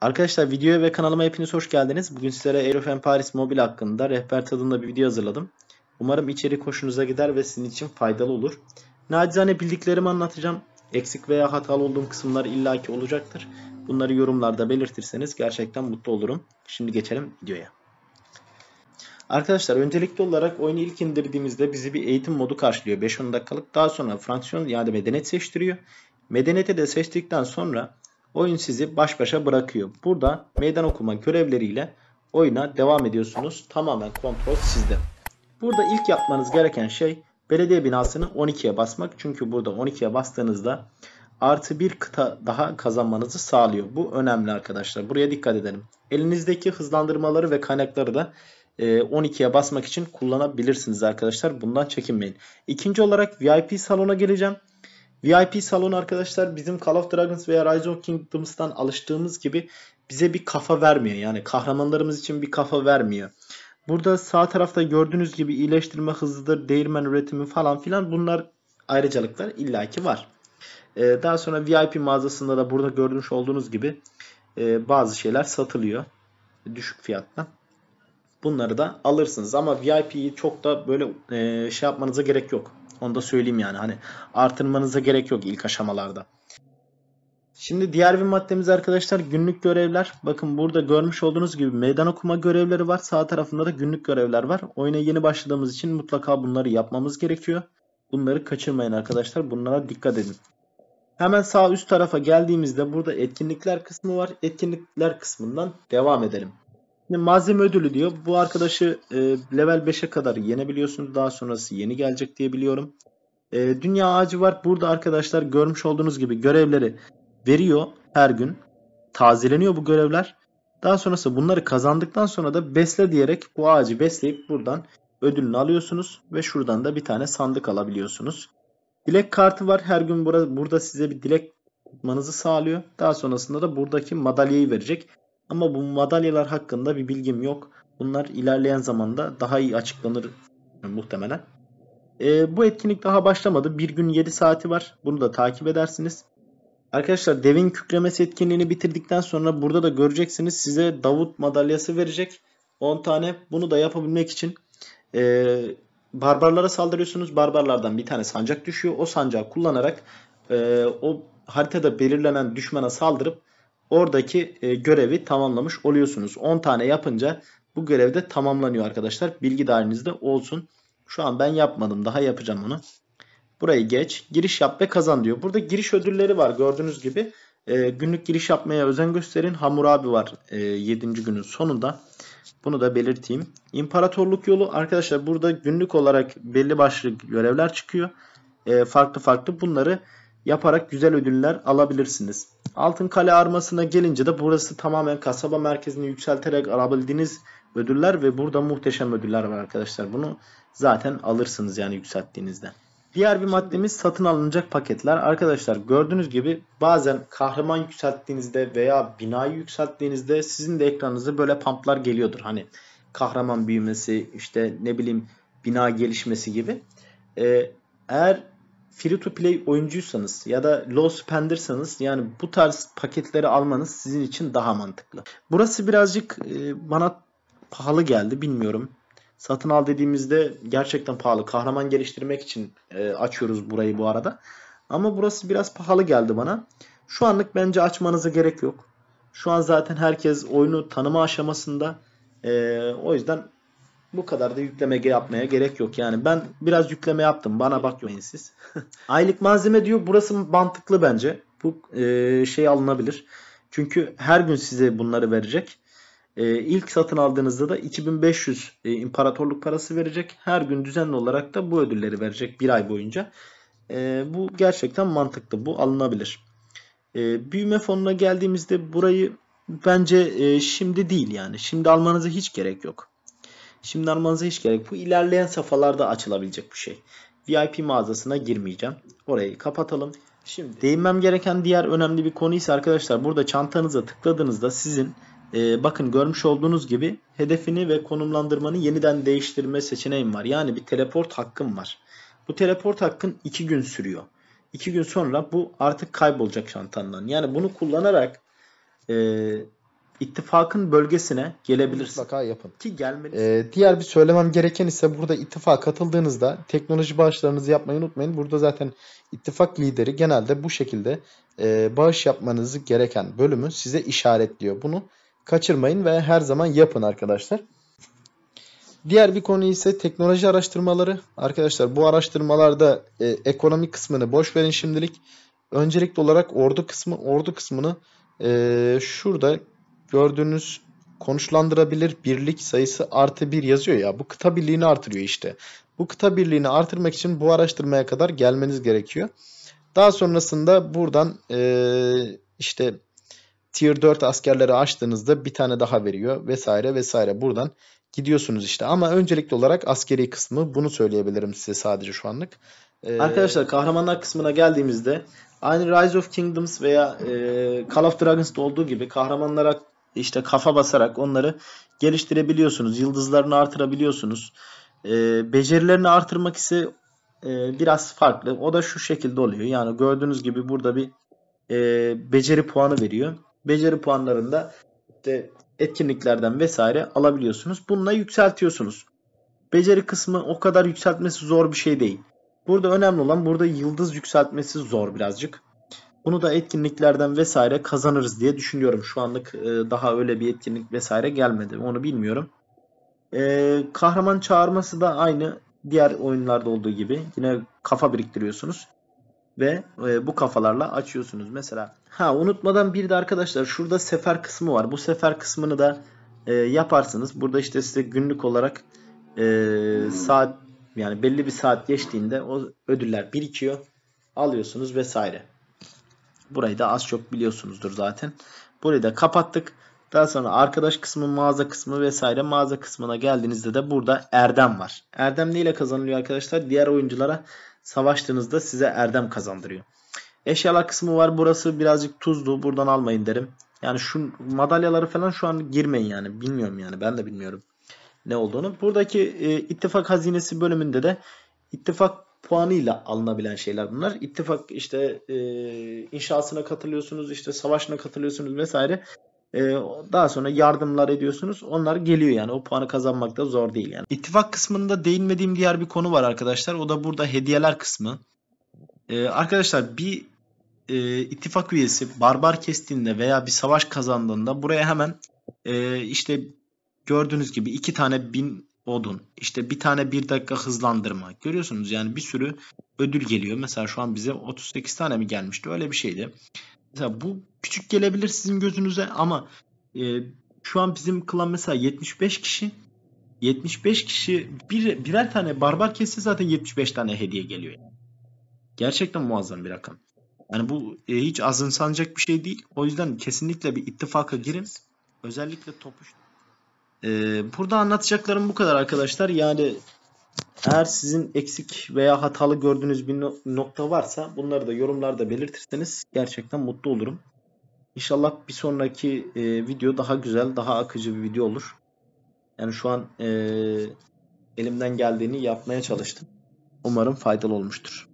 Arkadaşlar videoya ve kanalıma hepiniz hoş geldiniz. Bugün sizlere Aerofen Paris Mobil hakkında rehber tadında bir video hazırladım. Umarım içerik hoşunuza gider ve sizin için faydalı olur. Nacizane bildiklerimi anlatacağım. Eksik veya hatalı olduğum kısımlar illaki olacaktır. Bunları yorumlarda belirtirseniz gerçekten mutlu olurum. Şimdi geçelim videoya. Arkadaşlar öncelikli olarak oyunu ilk indirdiğimizde bizi bir eğitim modu karşılıyor. 5-10 dakikalık. Daha sonra fraksiyon yani Medeniyet seçtiriyor. Medeniyete de seçtikten sonra oyun sizi baş başa bırakıyor. Burada meydan okuma görevleriyle oyuna devam ediyorsunuz. Tamamen kontrol sizde. Burada ilk yapmanız gereken şey belediye binasını 12'ye basmak. Çünkü burada 12'ye bastığınızda artı bir kıta daha kazanmanızı sağlıyor. Bu önemli arkadaşlar. Buraya dikkat edelim. Elinizdeki hızlandırmaları ve kaynakları da 12'ye e, basmak için kullanabilirsiniz arkadaşlar. Bundan çekinmeyin. İkinci olarak VIP salona geleceğim. VIP salon arkadaşlar bizim Call of Dragons veya Rise of Kingdoms'tan alıştığımız gibi bize bir kafa vermiyor. Yani kahramanlarımız için bir kafa vermiyor. Burada sağ tarafta gördüğünüz gibi iyileştirme hızıdır, değirmen üretimi falan filan bunlar ayrıcalıklar illaki var. Ee, daha sonra VIP mağazasında da burada gördüğünüz olduğunuz gibi e, bazı şeyler satılıyor düşük fiyattan. Bunları da alırsınız ama VIP'yi çok da böyle e, şey yapmanıza gerek yok. Onu da söyleyeyim yani. Hani artırmanıza gerek yok ilk aşamalarda. Şimdi diğer bir maddemiz arkadaşlar günlük görevler. Bakın burada görmüş olduğunuz gibi meydan okuma görevleri var. Sağ tarafında da günlük görevler var. Oyuna yeni başladığımız için mutlaka bunları yapmamız gerekiyor. Bunları kaçırmayın arkadaşlar. Bunlara dikkat edin. Hemen sağ üst tarafa geldiğimizde burada etkinlikler kısmı var. Etkinlikler kısmından devam edelim malzeme ödülü diyor. Bu arkadaşı e, level 5'e kadar yenebiliyorsunuz. Daha sonrası yeni gelecek diye biliyorum. E, dünya ağacı var. Burada arkadaşlar görmüş olduğunuz gibi görevleri veriyor her gün. Tazeleniyor bu görevler. Daha sonrası bunları kazandıktan sonra da besle diyerek bu ağacı besleyip buradan ödülünü alıyorsunuz. Ve şuradan da bir tane sandık alabiliyorsunuz. Dilek kartı var. Her gün burada size bir dilek tutmanızı sağlıyor. Daha sonrasında da buradaki madalyayı verecek. Ama bu madalyalar hakkında bir bilgim yok. Bunlar ilerleyen zamanda daha iyi açıklanır muhtemelen. E, bu etkinlik daha başlamadı. Bir gün 7 saati var. Bunu da takip edersiniz. Arkadaşlar devin kükremesi etkinliğini bitirdikten sonra burada da göreceksiniz size Davut madalyası verecek. 10 tane bunu da yapabilmek için e, barbarlara saldırıyorsunuz. Barbarlardan bir tane sancak düşüyor. O sancağı kullanarak e, o haritada belirlenen düşmana saldırıp oradaki e, görevi tamamlamış oluyorsunuz. 10 tane yapınca bu görevde tamamlanıyor arkadaşlar. Bilgi dahilinizde olsun. Şu an ben yapmadım. Daha yapacağım onu. Burayı geç. Giriş yap ve kazan diyor. Burada giriş ödülleri var gördüğünüz gibi. E, günlük giriş yapmaya özen gösterin. abi var 7. E, günün sonunda. Bunu da belirteyim. İmparatorluk yolu arkadaşlar burada günlük olarak belli başlı görevler çıkıyor. farklı farklı bunları yaparak güzel ödüller alabilirsiniz. Altın Kale armasına gelince de burası tamamen kasaba merkezini yükselterek alabildiğiniz ödüller ve burada muhteşem ödüller var arkadaşlar. Bunu zaten alırsınız yani yükselttiğinizde. Diğer bir maddemiz satın alınacak paketler. Arkadaşlar gördüğünüz gibi bazen kahraman yükselttiğinizde veya binayı yükselttiğinizde sizin de ekranınıza böyle pamplar geliyordur. Hani kahraman büyümesi işte ne bileyim bina gelişmesi gibi. Ee, eğer free to play oyuncuysanız ya da low spendersanız yani bu tarz paketleri almanız sizin için daha mantıklı. Burası birazcık e, bana pahalı geldi bilmiyorum. Satın al dediğimizde gerçekten pahalı. Kahraman geliştirmek için e, açıyoruz burayı bu arada. Ama burası biraz pahalı geldi bana. Şu anlık bence açmanıza gerek yok. Şu an zaten herkes oyunu tanıma aşamasında. Ee, o yüzden bu kadar da yükleme yapmaya gerek yok. Yani ben biraz yükleme yaptım. Bana bakmayın siz. Aylık malzeme diyor. Burası mantıklı bence. Bu e, şey alınabilir. Çünkü her gün size bunları verecek. E, ilk satın aldığınızda da 2500 e, imparatorluk parası verecek. Her gün düzenli olarak da bu ödülleri verecek bir ay boyunca. E, bu gerçekten mantıklı. Bu alınabilir. E, büyüme fonuna geldiğimizde burayı bence e, şimdi değil yani. Şimdi almanıza hiç gerek yok. Şimdi aramanıza hiç gerek. Bu ilerleyen safhalarda açılabilecek bu şey. VIP mağazasına girmeyeceğim. Orayı kapatalım. Şimdi değinmem gereken diğer önemli bir konu ise arkadaşlar burada çantanıza tıkladığınızda sizin e, bakın görmüş olduğunuz gibi hedefini ve konumlandırmanı yeniden değiştirme seçeneğim var. Yani bir teleport hakkım var. Bu teleport hakkın 2 gün sürüyor. 2 gün sonra bu artık kaybolacak çantandan. Yani bunu kullanarak e, ittifakın bölgesine gelebilirsiniz. Mutlaka yapın. Ki gelmelisiniz. Ee, diğer bir söylemem gereken ise burada ittifak katıldığınızda teknoloji bağışlarınızı yapmayı unutmayın. Burada zaten ittifak lideri genelde bu şekilde e, bağış yapmanızı gereken bölümü size işaretliyor. Bunu kaçırmayın ve her zaman yapın arkadaşlar. Diğer bir konu ise teknoloji araştırmaları. Arkadaşlar bu araştırmalarda e, ekonomi kısmını boş verin şimdilik. Öncelikli olarak ordu kısmı, ordu kısmını e, şurada gördüğünüz konuşlandırabilir birlik sayısı artı 1 yazıyor ya. Bu kıta birliğini artırıyor işte. Bu kıta birliğini artırmak için bu araştırmaya kadar gelmeniz gerekiyor. Daha sonrasında buradan e, işte tier 4 askerleri açtığınızda bir tane daha veriyor vesaire vesaire. Buradan gidiyorsunuz işte. Ama öncelikli olarak askeri kısmı bunu söyleyebilirim size sadece şu anlık. Ee... Arkadaşlar kahramanlar kısmına geldiğimizde aynı Rise of Kingdoms veya e, Call of Dragons'da olduğu gibi kahramanlara işte kafa basarak onları geliştirebiliyorsunuz. Yıldızlarını artırabiliyorsunuz. E, becerilerini artırmak ise e, biraz farklı. O da şu şekilde oluyor. Yani gördüğünüz gibi burada bir e, beceri puanı veriyor. Beceri puanlarında işte etkinliklerden vesaire alabiliyorsunuz. Bununla yükseltiyorsunuz. Beceri kısmı o kadar yükseltmesi zor bir şey değil. Burada önemli olan burada yıldız yükseltmesi zor birazcık. Bunu da etkinliklerden vesaire kazanırız diye düşünüyorum. Şu anlık e, daha öyle bir etkinlik vesaire gelmedi. Onu bilmiyorum. E, kahraman çağırması da aynı diğer oyunlarda olduğu gibi. Yine kafa biriktiriyorsunuz. Ve e, bu kafalarla açıyorsunuz. Mesela ha unutmadan bir de arkadaşlar şurada sefer kısmı var. Bu sefer kısmını da yaparsınız. Burada işte size günlük olarak saat yani belli bir saat geçtiğinde o ödüller birikiyor. Alıyorsunuz vesaire. Burayı da az çok biliyorsunuzdur zaten. Burayı da kapattık. Daha sonra arkadaş kısmı, mağaza kısmı vesaire mağaza kısmına geldiğinizde de burada erdem var. Erdem neyle kazanılıyor arkadaşlar? Diğer oyunculara savaştığınızda size erdem kazandırıyor. Eşyalar kısmı var. Burası birazcık tuzlu. Buradan almayın derim. Yani şu madalyaları falan şu an girmeyin yani. Bilmiyorum yani. Ben de bilmiyorum ne olduğunu. Buradaki e, ittifak hazinesi bölümünde de ittifak puanıyla alınabilen şeyler bunlar. İttifak işte e, inşasına katılıyorsunuz, işte savaşına katılıyorsunuz vesaire. E, daha sonra yardımlar ediyorsunuz. Onlar geliyor yani. O puanı kazanmak da zor değil yani. İttifak kısmında değinmediğim diğer bir konu var arkadaşlar. O da burada hediyeler kısmı. E, arkadaşlar bir e, ittifak üyesi barbar kestiğinde veya bir savaş kazandığında buraya hemen e, işte gördüğünüz gibi iki tane bin odun. İşte bir tane bir dakika hızlandırma. Görüyorsunuz yani bir sürü ödül geliyor. Mesela şu an bize 38 tane mi gelmişti? Öyle bir şeydi. Mesela bu küçük gelebilir sizin gözünüze ama e, şu an bizim klan mesela 75 kişi. 75 kişi bir, birer tane barbar kesse zaten 75 tane hediye geliyor. Yani. Gerçekten muazzam bir rakam. Yani bu e, hiç azımsanacak bir şey değil. O yüzden kesinlikle bir ittifaka girin. Özellikle topuş ee, burada anlatacaklarım bu kadar arkadaşlar. Yani eğer sizin eksik veya hatalı gördüğünüz bir nokta varsa bunları da yorumlarda belirtirseniz gerçekten mutlu olurum. İnşallah bir sonraki e, video daha güzel, daha akıcı bir video olur. Yani şu an e, elimden geldiğini yapmaya çalıştım. Umarım faydalı olmuştur.